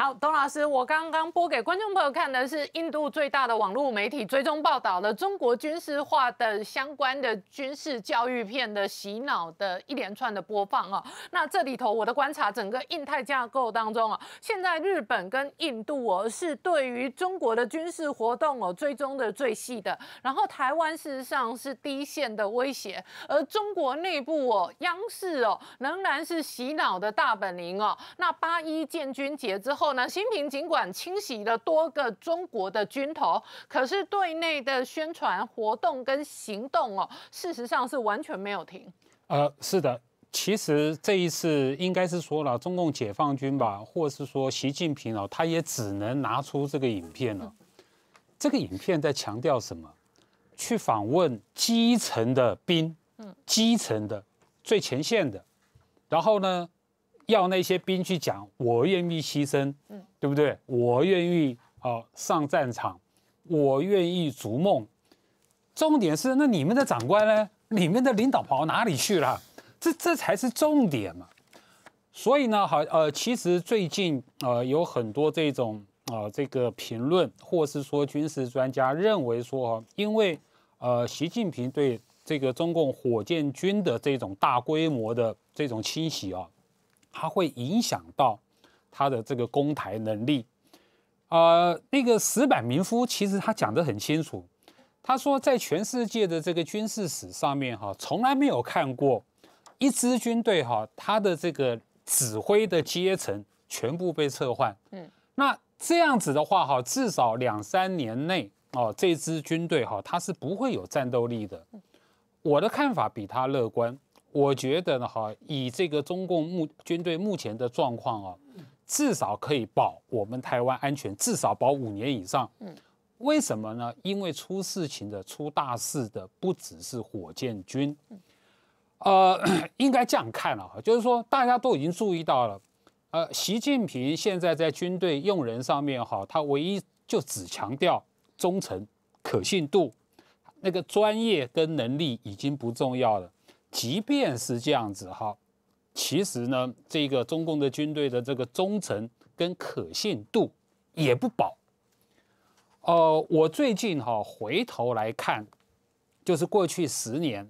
好，董老师，我刚刚播给观众朋友看的是印度最大的网络媒体追踪报道的中国军事化的相关的军事教育片的洗脑的一连串的播放啊。那这里头我的观察，整个印太架构当中啊，现在日本跟印度哦是对于中国的军事活动哦追踪的最细的，然后台湾事实上是第一线的威胁，而中国内部哦，央视哦仍然是洗脑的大本营哦。那八一建军节之后。那新平尽管清洗了多个中国的军头，可是对内的宣传活动跟行动哦，事实上是完全没有停。呃，是的，其实这一次应该是说了中共解放军吧，或是说习近平啊，他也只能拿出这个影片了。这个影片在强调什么？去访问基层的兵，基层的最前线的，然后呢？要那些兵去讲，我愿意牺牲，嗯，对不对？我愿意啊，上战场，我愿意逐梦。重点是，那你们的长官呢？你们的领导跑到哪里去了？这这才是重点嘛。所以呢，好呃，其实最近呃，有很多这种啊，这个评论或是说军事专家认为说，因为呃，习近平对这个中共火箭军的这种大规模的这种清洗啊。它会影响到他的这个攻台能力，啊，那个石板民夫其实他讲得很清楚，他说在全世界的这个军事史上面哈，从来没有看过一支军队哈，他的这个指挥的阶层全部被撤换，嗯，那这样子的话哈，至少两三年内哦，这支军队哈，他是不会有战斗力的，我的看法比他乐观。我觉得呢，哈，以这个中共目军队目前的状况啊，至少可以保我们台湾安全，至少保五年以上。嗯，为什么呢？因为出事情的、出大事的不只是火箭军。呃，应该这样看了哈，就是说大家都已经注意到了，呃，习近平现在在军队用人上面哈，他唯一就只强调忠诚、可信度，那个专业跟能力已经不重要了。即便是这样子哈，其实呢，这个中共的军队的这个忠诚跟可信度也不保。呃，我最近哈回头来看，就是过去十年，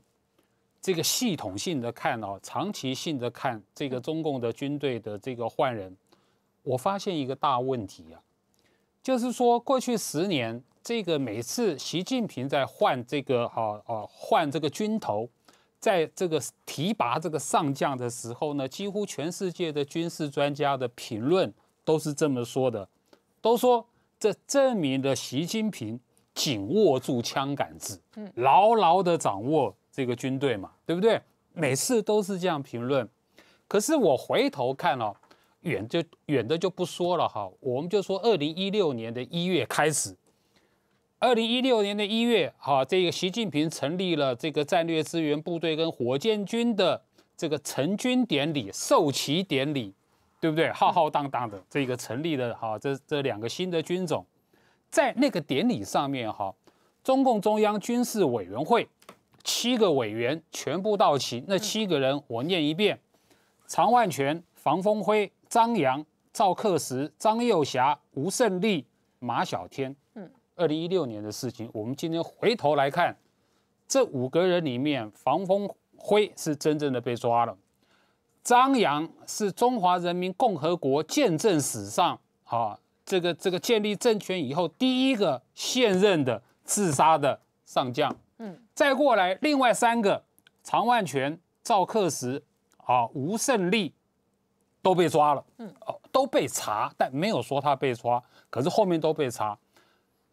这个系统性的看哦，长期性的看这个中共的军队的这个换人，我发现一个大问题啊，就是说过去十年，这个每次习近平在换这个哈啊、换这个军头。在这个提拔这个上将的时候呢，几乎全世界的军事专家的评论都是这么说的，都说这证明了习近平紧握住枪杆子，嗯，牢牢的掌握这个军队嘛，对不对？每次都是这样评论。可是我回头看哦，远就远的就不说了哈，我们就说二零一六年的一月开始。二零一六年的一月，哈，这个习近平成立了这个战略支援部队跟火箭军的这个成军典礼、授旗典礼，对不对？浩浩荡荡的这个成立了，哈，这这两个新的军种，在那个典礼上面，哈，中共中央军事委员会七个委员全部到齐，那七个人我念一遍：常万全、房峰辉、张扬、赵克石、张幼侠、吴胜利、马晓天。二零一六年的事情，我们今天回头来看，这五个人里面，房峰辉是真正的被抓了。张扬是中华人民共和国建政史上啊，这个这个建立政权以后第一个现任的自杀的上将。嗯，再过来另外三个，常万全、赵克石啊、吴胜利都被抓了。嗯，哦，都被查，但没有说他被抓，可是后面都被查。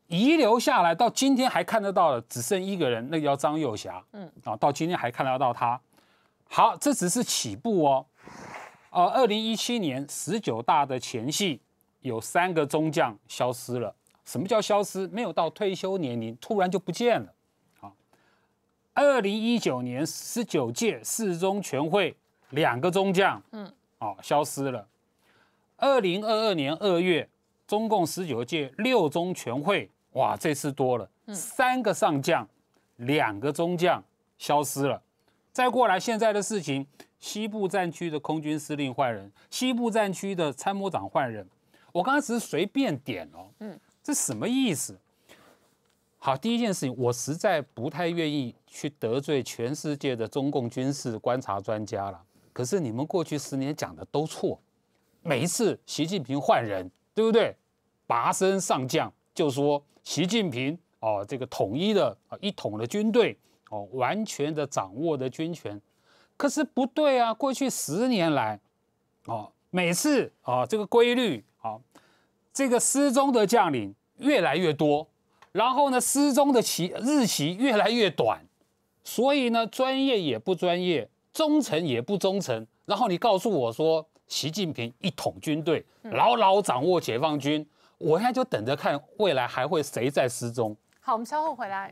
遗留下来到今天还看得到的，只剩一个人，那叫张幼侠。嗯，啊，到今天还看得到他。好，这只是起步哦。啊，二零一七年十九大的前夕，有三个中将消失了。什么叫消失？没有到退休年龄，突然就不见了。啊，二零一九年十九届四中全会，两个中将，嗯，啊，消失了。二零二二年二月，中共十九届六中全会。哇，这次多了，三个上将，两个中将消失了。再过来，现在的事情，西部战区的空军司令换人，西部战区的参谋长换人。我刚刚只是随便点哦，嗯，这什么意思？好，第一件事情，我实在不太愿意去得罪全世界的中共军事观察专家了。可是你们过去十年讲的都错，每一次习近平换人，对不对？拔升上将。就说习近平哦，这个统一的啊，一统的军队哦，完全的掌握的军权，可是不对啊。过去十年来，哦，每次啊，这个规律啊，这个失踪的将领越来越多，然后呢，失踪的期日期越来越短，所以呢，专业也不专业，忠诚也不忠诚。然后你告诉我说，习近平一统军队，牢牢掌握解放军。我现在就等着看未来还会谁在失踪。好，我们稍后回来。